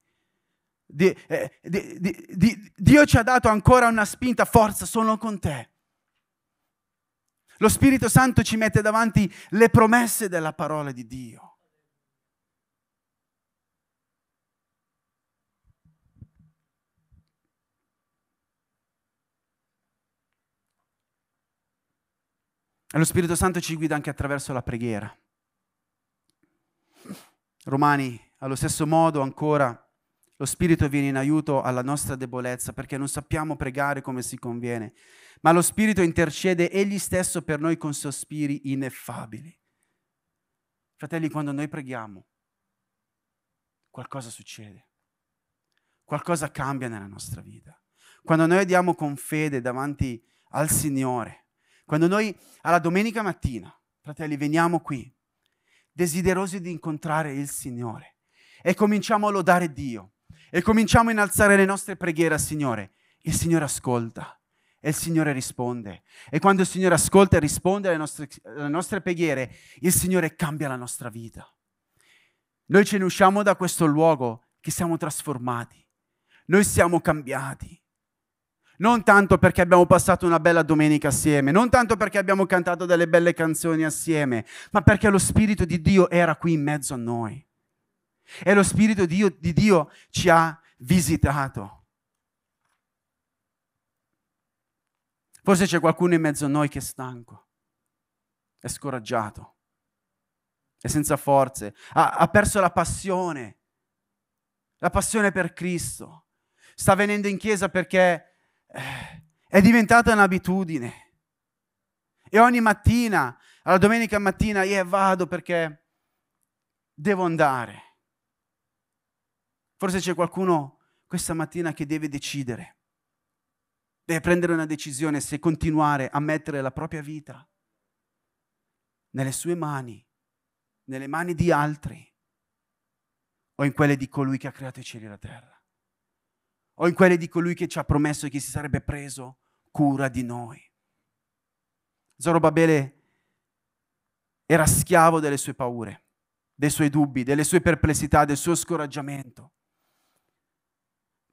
Di, eh, di, di, Dio ci ha dato ancora una spinta, forza, sono con te. Lo Spirito Santo ci mette davanti le promesse della parola di Dio. E lo Spirito Santo ci guida anche attraverso la preghiera. Romani, allo stesso modo ancora, lo Spirito viene in aiuto alla nostra debolezza perché non sappiamo pregare come si conviene, ma lo Spirito intercede egli stesso per noi con sospiri ineffabili. Fratelli, quando noi preghiamo, qualcosa succede, qualcosa cambia nella nostra vita. Quando noi andiamo con fede davanti al Signore, quando noi alla domenica mattina, fratelli, veniamo qui, desiderosi di incontrare il Signore e cominciamo a lodare Dio e cominciamo a innalzare le nostre preghiere al Signore, il Signore ascolta e il Signore risponde. E quando il Signore ascolta e risponde alle nostre, alle nostre preghiere, il Signore cambia la nostra vita. Noi ce ne usciamo da questo luogo che siamo trasformati, noi siamo cambiati. Non tanto perché abbiamo passato una bella domenica assieme, non tanto perché abbiamo cantato delle belle canzoni assieme, ma perché lo Spirito di Dio era qui in mezzo a noi. E lo Spirito di Dio, di Dio ci ha visitato. Forse c'è qualcuno in mezzo a noi che è stanco, è scoraggiato, è senza forze, ha, ha perso la passione, la passione per Cristo. Sta venendo in chiesa perché eh, è diventata un'abitudine. E ogni mattina, alla domenica mattina, io vado perché devo andare. Forse c'è qualcuno questa mattina che deve decidere, deve prendere una decisione se continuare a mettere la propria vita nelle sue mani, nelle mani di altri, o in quelle di colui che ha creato i cieli e la terra, o in quelle di colui che ci ha promesso che si sarebbe preso cura di noi. Zorobabele era schiavo delle sue paure, dei suoi dubbi, delle sue perplessità, del suo scoraggiamento.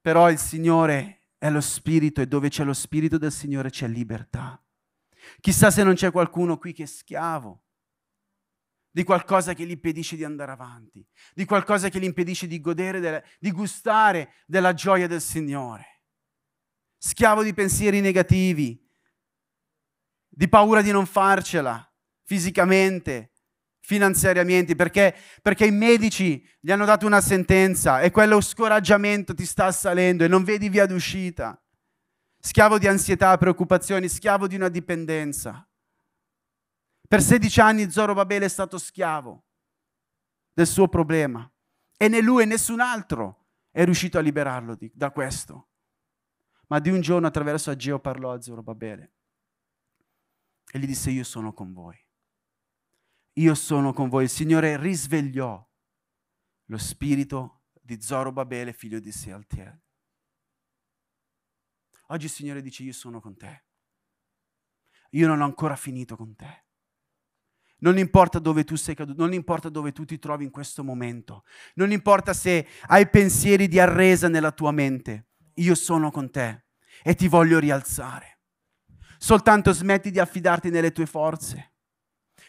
Però il Signore è lo Spirito e dove c'è lo Spirito del Signore c'è libertà. Chissà se non c'è qualcuno qui che è schiavo di qualcosa che gli impedisce di andare avanti, di qualcosa che gli impedisce di godere, della, di gustare della gioia del Signore. Schiavo di pensieri negativi, di paura di non farcela fisicamente, finanziariamente perché, perché i medici gli hanno dato una sentenza e quello scoraggiamento ti sta assalendo e non vedi via d'uscita. Schiavo di ansietà, preoccupazioni, schiavo di una dipendenza. Per 16 anni Zorobabele è stato schiavo del suo problema e né lui e nessun altro è riuscito a liberarlo di, da questo. Ma di un giorno attraverso Ageo parlò a Zorobabele e gli disse io sono con voi io sono con voi. Il Signore risvegliò lo spirito di Zorobabele, figlio di Sealtiel. Oggi il Signore dice io sono con te. Io non ho ancora finito con te. Non importa dove tu sei caduto, non importa dove tu ti trovi in questo momento, non importa se hai pensieri di arresa nella tua mente, io sono con te e ti voglio rialzare. Soltanto smetti di affidarti nelle tue forze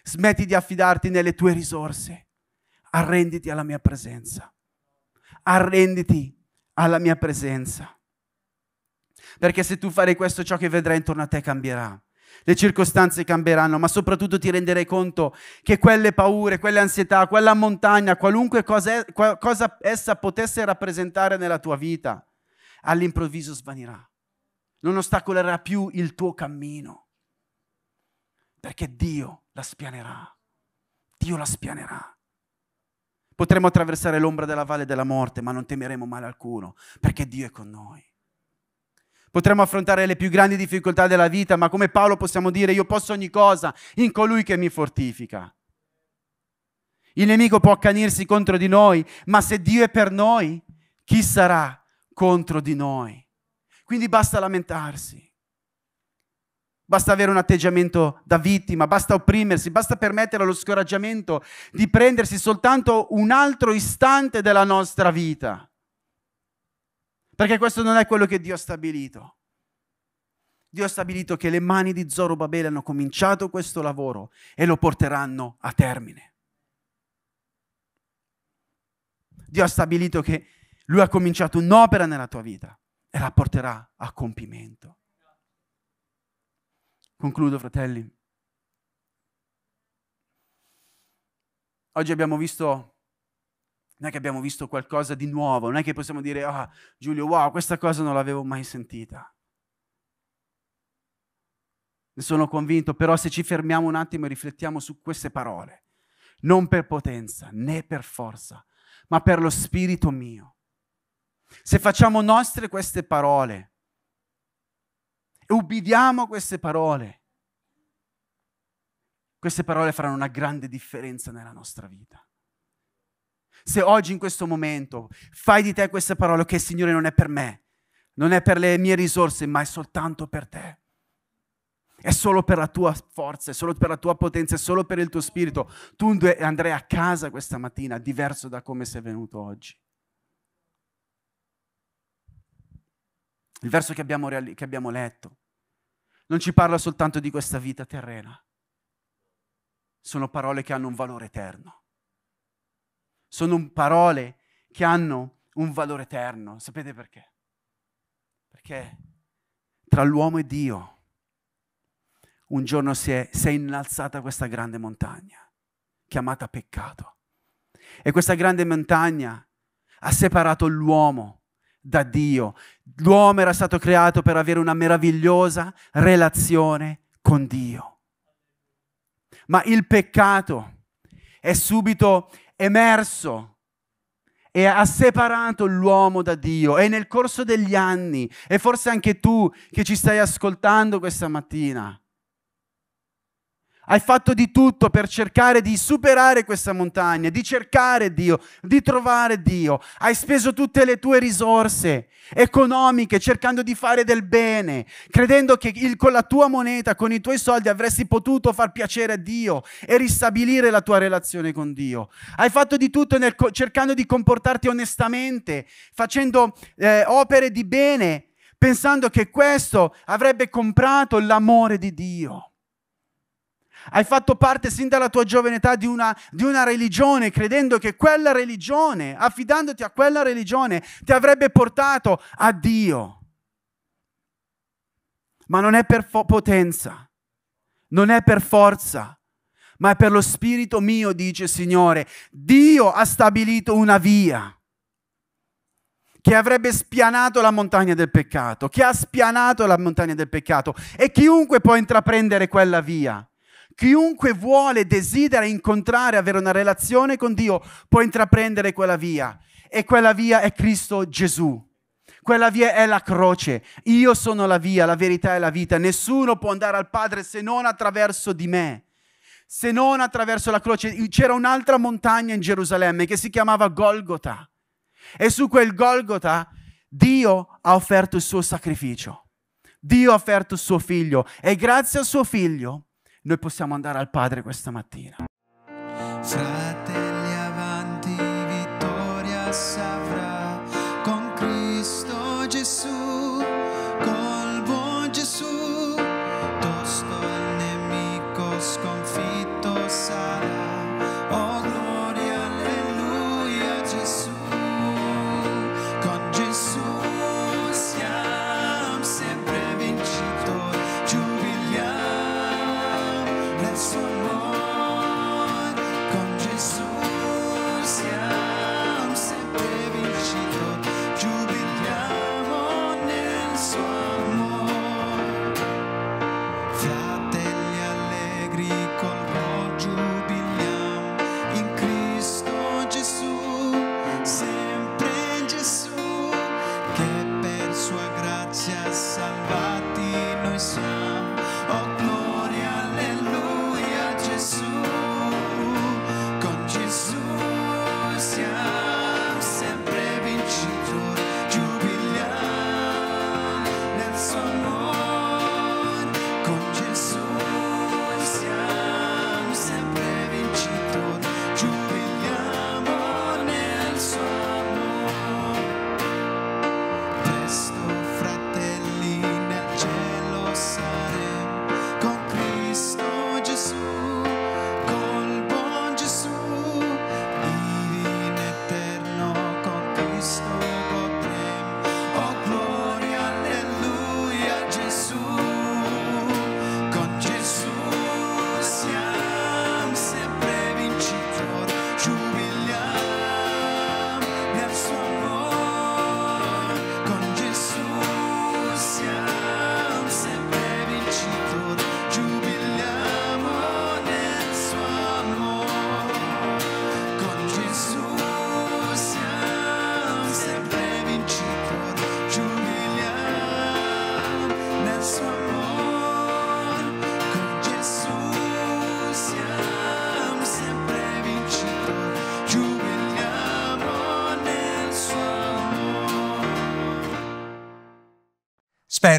Smetti di affidarti nelle tue risorse. Arrenditi alla mia presenza. Arrenditi alla mia presenza. Perché se tu farai questo, ciò che vedrai intorno a te cambierà. Le circostanze cambieranno, ma soprattutto ti renderai conto che quelle paure, quelle ansietà, quella montagna, qualunque cosa, qual- cosa essa potesse rappresentare nella tua vita, all'improvviso svanirà. Non ostacolerà più il tuo cammino. Perché Dio la spianerà. Dio la spianerà. Potremo attraversare l'ombra della valle della morte, ma non temeremo male alcuno, perché Dio è con noi. Potremo affrontare le più grandi difficoltà della vita, ma come Paolo possiamo dire, io posso ogni cosa in colui che mi fortifica. Il nemico può accanirsi contro di noi, ma se Dio è per noi, chi sarà contro di noi? Quindi basta lamentarsi basta avere un atteggiamento da vittima, basta opprimersi, basta permettere allo scoraggiamento di prendersi soltanto un altro istante della nostra vita. Perché questo non è quello che Dio ha stabilito. Dio ha stabilito che le mani di Zorobabele hanno cominciato questo lavoro e lo porteranno a termine. Dio ha stabilito che lui ha cominciato un'opera nella tua vita e la porterà a compimento. Concludo, fratelli. Oggi abbiamo visto non è che abbiamo visto qualcosa di nuovo, non è che possiamo dire, ah oh, Giulio, wow, questa cosa non l'avevo mai sentita. Ne sono convinto, però se ci fermiamo un attimo e riflettiamo su queste parole, non per potenza né per forza, ma per lo spirito mio. Se facciamo nostre queste parole, e ubbidiamo queste parole. Queste parole faranno una grande differenza nella nostra vita. Se oggi in questo momento fai di te queste parole che okay, Signore non è per me, non è per le mie risorse, ma è soltanto per te. È solo per la tua forza, è solo per la tua potenza, è solo per il tuo spirito. Tu andrai a casa questa mattina diverso da come sei venuto oggi. Il verso che abbiamo, reali- che abbiamo letto non ci parla soltanto di questa vita terrena, sono parole che hanno un valore eterno, sono parole che hanno un valore eterno. Sapete perché? Perché tra l'uomo e Dio un giorno si è, si è innalzata questa grande montagna chiamata peccato. E questa grande montagna ha separato l'uomo da Dio. L'uomo era stato creato per avere una meravigliosa relazione con Dio. Ma il peccato è subito emerso e ha separato l'uomo da Dio e nel corso degli anni, e forse anche tu che ci stai ascoltando questa mattina, hai fatto di tutto per cercare di superare questa montagna, di cercare Dio, di trovare Dio. Hai speso tutte le tue risorse economiche cercando di fare del bene, credendo che il, con la tua moneta, con i tuoi soldi avresti potuto far piacere a Dio e ristabilire la tua relazione con Dio. Hai fatto di tutto nel, cercando di comportarti onestamente, facendo eh, opere di bene, pensando che questo avrebbe comprato l'amore di Dio. Hai fatto parte sin dalla tua giovane età di una, di una religione, credendo che quella religione, affidandoti a quella religione, ti avrebbe portato a Dio. Ma non è per fo- potenza, non è per forza, ma è per lo spirito mio, dice il Signore. Dio ha stabilito una via che avrebbe spianato la montagna del peccato, che ha spianato la montagna del peccato e chiunque può intraprendere quella via. Chiunque vuole, desidera incontrare, avere una relazione con Dio, può intraprendere quella via. E quella via è Cristo Gesù. Quella via è la croce. Io sono la via, la verità e la vita. Nessuno può andare al Padre se non attraverso di me. Se non attraverso la croce. C'era un'altra montagna in Gerusalemme che si chiamava Golgota. E su quel Golgota Dio ha offerto il suo sacrificio. Dio ha offerto il suo figlio. E grazie al suo figlio noi possiamo andare al Padre questa mattina. Fratelli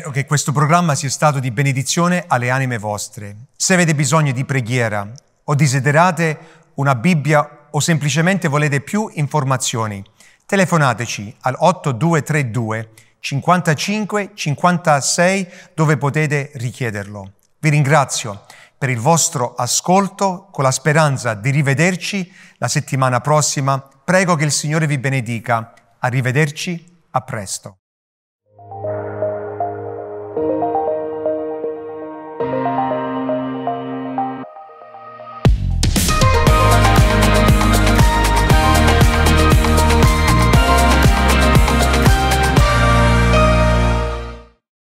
spero che questo programma sia stato di benedizione alle anime vostre. Se avete bisogno di preghiera o desiderate una Bibbia o semplicemente volete più informazioni, telefonateci al 8232 55 56 dove potete richiederlo. Vi ringrazio per il vostro ascolto con la speranza di rivederci la settimana prossima. Prego che il Signore vi benedica. Arrivederci, a presto.